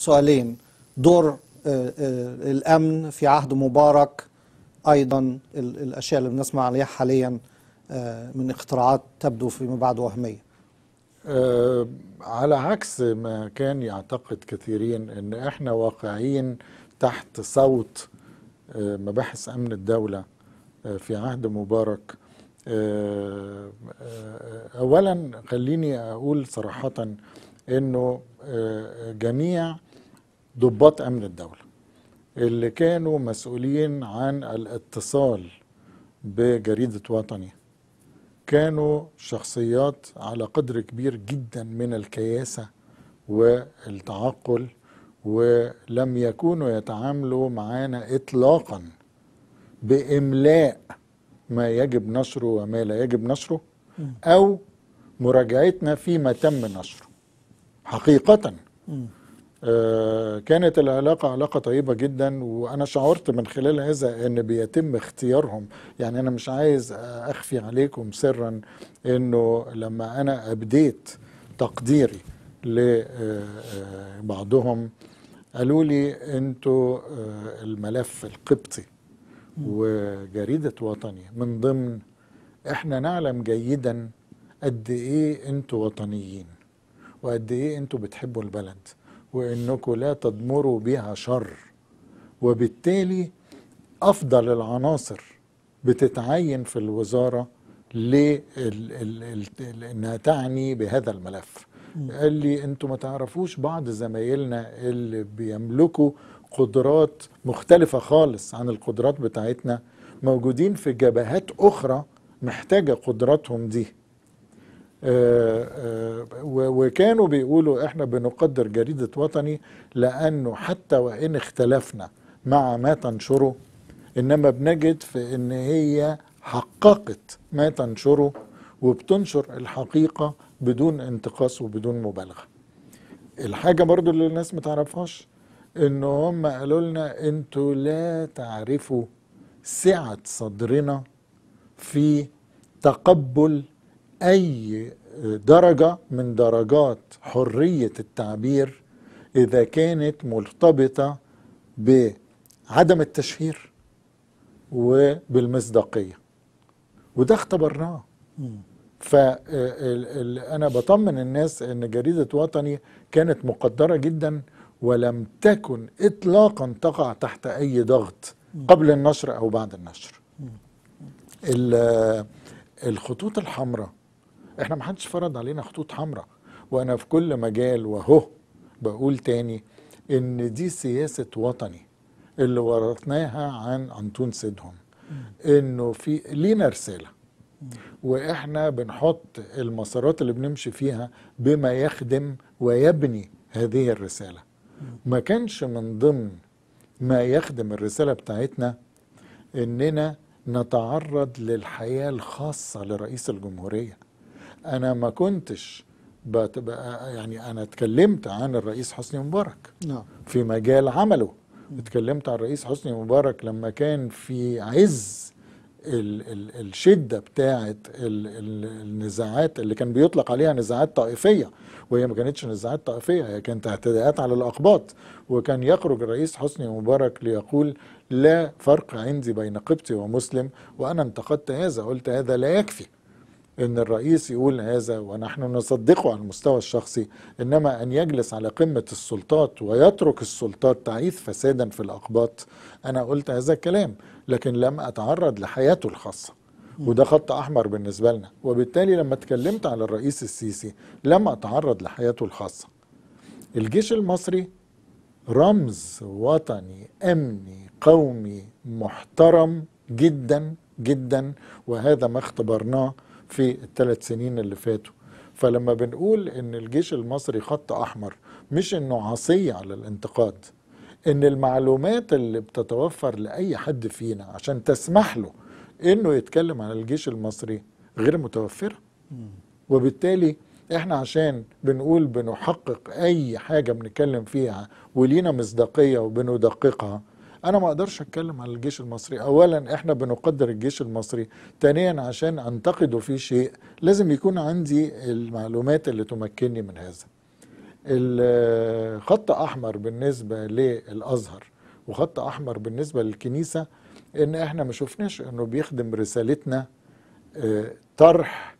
سؤالين دور آه، آه، الأمن في عهد مبارك أيضا الأشياء اللي بنسمع عليها حاليا آه، من اختراعات تبدو فيما بعد وهمية على عكس ما كان يعتقد كثيرين ان احنا واقعين تحت صوت مباحث امن الدوله في عهد مبارك اولا خليني اقول صراحه انه جميع ضباط امن الدوله اللي كانوا مسؤولين عن الاتصال بجريده وطني كانوا شخصيات على قدر كبير جدا من الكياسه والتعقل ولم يكونوا يتعاملوا معانا اطلاقا باملاء ما يجب نشره وما لا يجب نشره او مراجعتنا فيما تم نشره حقيقه آه، كانت العلاقة علاقة طيبة جدا وأنا شعرت من خلال هذا أن بيتم اختيارهم يعني أنا مش عايز أخفي عليكم سرا أنه لما أنا أبديت تقديري لبعضهم آه، آه، قالوا لي أنتوا الملف القبطي وجريدة وطني من ضمن إحنا نعلم جيدا قد إيه أنتوا وطنيين وقد إيه أنتوا بتحبوا البلد وانكم لا تضمروا بها شر وبالتالي افضل العناصر بتتعين في الوزاره لانها انها تعني بهذا الملف قال لي انتوا ما تعرفوش بعض زمايلنا اللي بيملكوا قدرات مختلفه خالص عن القدرات بتاعتنا موجودين في جبهات اخرى محتاجه قدراتهم دي آه وكانوا بيقولوا احنا بنقدر جريدة وطني لأنه حتى وإن اختلفنا مع ما تنشره إنما بنجد في إن هي حققت ما تنشره وبتنشر الحقيقة بدون انتقاص وبدون مبالغة الحاجة برضو اللي الناس متعرفهاش إن هم قالوا لنا أنتوا لا تعرفوا سعة صدرنا في تقبل أي درجه من درجات حريه التعبير اذا كانت مرتبطه بعدم التشهير وبالمصداقيه وده اختبرناه فانا بطمن الناس ان جريده وطني كانت مقدره جدا ولم تكن اطلاقا تقع تحت اي ضغط قبل النشر او بعد النشر الخطوط الحمراء احنا ما حدش فرض علينا خطوط حمراء وانا في كل مجال وهو بقول تاني ان دي سياسه وطني اللي ورثناها عن انطون سيدهم انه في لينا رساله واحنا بنحط المسارات اللي بنمشي فيها بما يخدم ويبني هذه الرساله ما كانش من ضمن ما يخدم الرساله بتاعتنا اننا نتعرض للحياه الخاصه لرئيس الجمهوريه انا ما كنتش يعني انا اتكلمت عن الرئيس حسني مبارك نعم. في مجال عمله اتكلمت عن الرئيس حسني مبارك لما كان في عز الـ الـ الشده بتاعه النزاعات اللي كان بيطلق عليها نزاعات طائفيه وهي ما كانتش نزاعات طائفيه هي كانت اعتداءات على الاقباط وكان يخرج الرئيس حسني مبارك ليقول لا فرق عندي بين قبطي ومسلم وانا انتقدت هذا قلت هذا لا يكفي ان الرئيس يقول هذا ونحن نصدقه على المستوى الشخصي انما ان يجلس على قمه السلطات ويترك السلطات تعيث فسادا في الاقباط انا قلت هذا الكلام لكن لم اتعرض لحياته الخاصه وده خط احمر بالنسبه لنا وبالتالي لما اتكلمت على الرئيس السيسي لم اتعرض لحياته الخاصه الجيش المصري رمز وطني امني قومي محترم جدا جدا وهذا ما اختبرناه في الثلاث سنين اللي فاتوا فلما بنقول ان الجيش المصري خط احمر مش انه عصي على الانتقاد ان المعلومات اللي بتتوفر لاي حد فينا عشان تسمح له انه يتكلم عن الجيش المصري غير متوفره وبالتالي احنا عشان بنقول بنحقق اي حاجه بنتكلم فيها ولينا مصداقيه وبندققها انا ما اقدرش اتكلم على الجيش المصري اولا احنا بنقدر الجيش المصري ثانيا عشان انتقده في شيء لازم يكون عندي المعلومات اللي تمكنني من هذا الخط احمر بالنسبه للازهر وخط احمر بالنسبه للكنيسه ان احنا ما شفناش انه بيخدم رسالتنا آه، طرح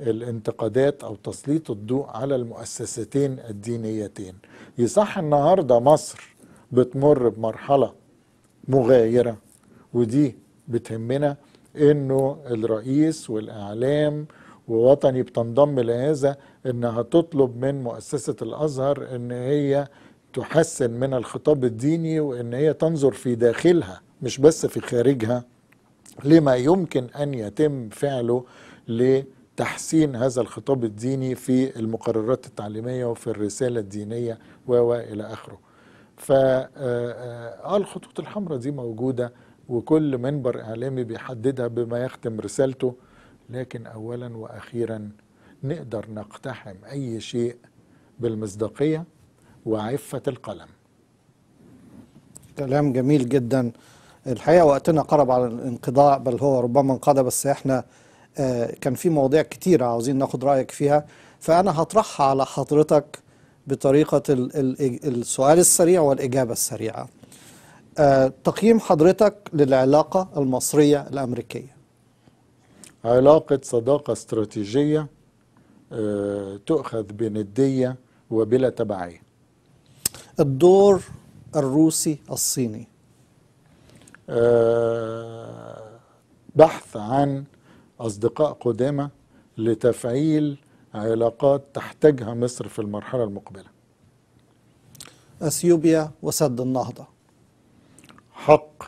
الانتقادات او تسليط الضوء على المؤسستين الدينيتين يصح النهارده مصر بتمر بمرحله مغايرة ودي بتهمنا انه الرئيس والاعلام ووطني بتنضم لهذا انها تطلب من مؤسسة الازهر ان هي تحسن من الخطاب الديني وان هي تنظر في داخلها مش بس في خارجها لما يمكن ان يتم فعله لتحسين هذا الخطاب الديني في المقررات التعليميه وفي الرساله الدينيه و الى اخره ف آه،, آه،, اه الخطوط الحمراء دي موجوده وكل منبر اعلامي بيحددها بما يختم رسالته لكن اولا واخيرا نقدر نقتحم اي شيء بالمصداقيه وعفه القلم. كلام جميل جدا الحقيقه وقتنا قرب على الانقضاء بل هو ربما انقضى بس احنا آه، كان في مواضيع كتيرة عاوزين ناخد رايك فيها فانا هطرحها على حضرتك بطريقة السؤال السريع والإجابة السريعة آه، تقييم حضرتك للعلاقة المصرية الأمريكية علاقة صداقة استراتيجية آه، تؤخذ بندية وبلا تبعية الدور الروسي الصيني آه، بحث عن أصدقاء قدامى لتفعيل علاقات تحتاجها مصر في المرحلة المقبلة أثيوبيا وسد النهضة حق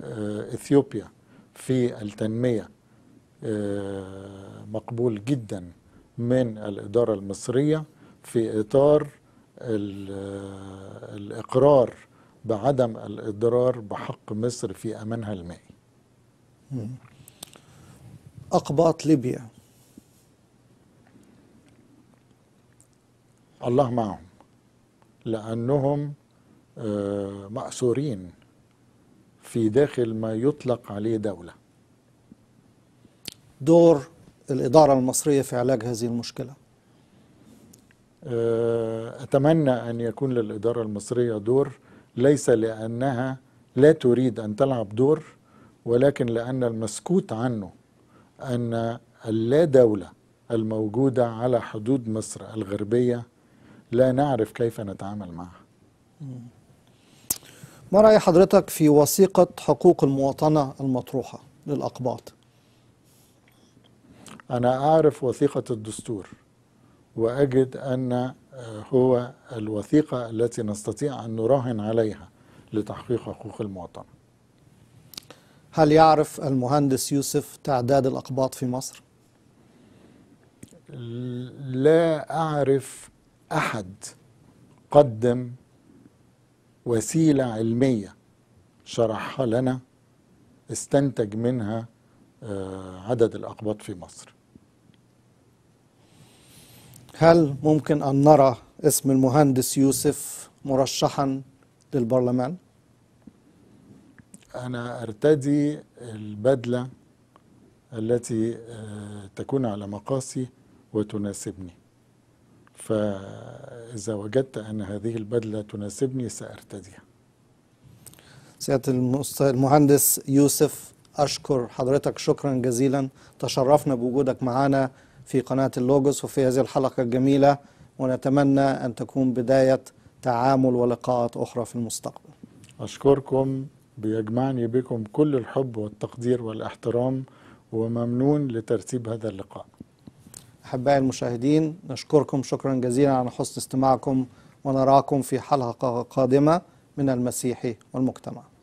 آه، إثيوبيا في التنمية آه، مقبول جدا من الإدارة المصرية في إطار آه، الإقرار بعدم الإضرار بحق مصر في أمانها المائي أقباط ليبيا الله معهم لأنهم آه، مأسورين في داخل ما يطلق عليه دولة دور الإدارة المصرية في علاج هذه المشكلة آه، أتمنى أن يكون للإدارة المصرية دور ليس لأنها لا تريد أن تلعب دور ولكن لأن المسكوت عنه أن اللا دولة الموجودة على حدود مصر الغربية لا نعرف كيف نتعامل معها ما رأي حضرتك في وثيقة حقوق المواطنة المطروحة للأقباط؟ أنا أعرف وثيقة الدستور وأجد أن آه، هو الوثيقة التي نستطيع أن نراهن عليها لتحقيق حقوق المواطنة هل يعرف المهندس يوسف تعداد الأقباط في مصر؟ لا أعرف أحد قدم وسيلة علمية شرحها لنا استنتج منها آه، عدد الأقباط في مصر هل ممكن أن نرى اسم المهندس يوسف مرشحا للبرلمان؟ أنا أرتدي البدلة التي آه، تكون على مقاسي وتناسبني فإذا وجدت أن هذه البدلة تناسبني سأرتديها سيادة المهندس يوسف أشكر حضرتك شكرا جزيلا تشرفنا بوجودك معنا في قناة اللوجوس وفي هذه الحلقة الجميلة ونتمنى أن تكون بداية تعامل ولقاءات أخرى في المستقبل أشكركم بيجمعني بكم كل الحب والتقدير والاحترام وممنون لترتيب هذا اللقاء أحبائي المشاهدين نشكركم شكرا جزيلا على حسن استماعكم ونراكم في حلقة قادمة من المسيحي والمجتمع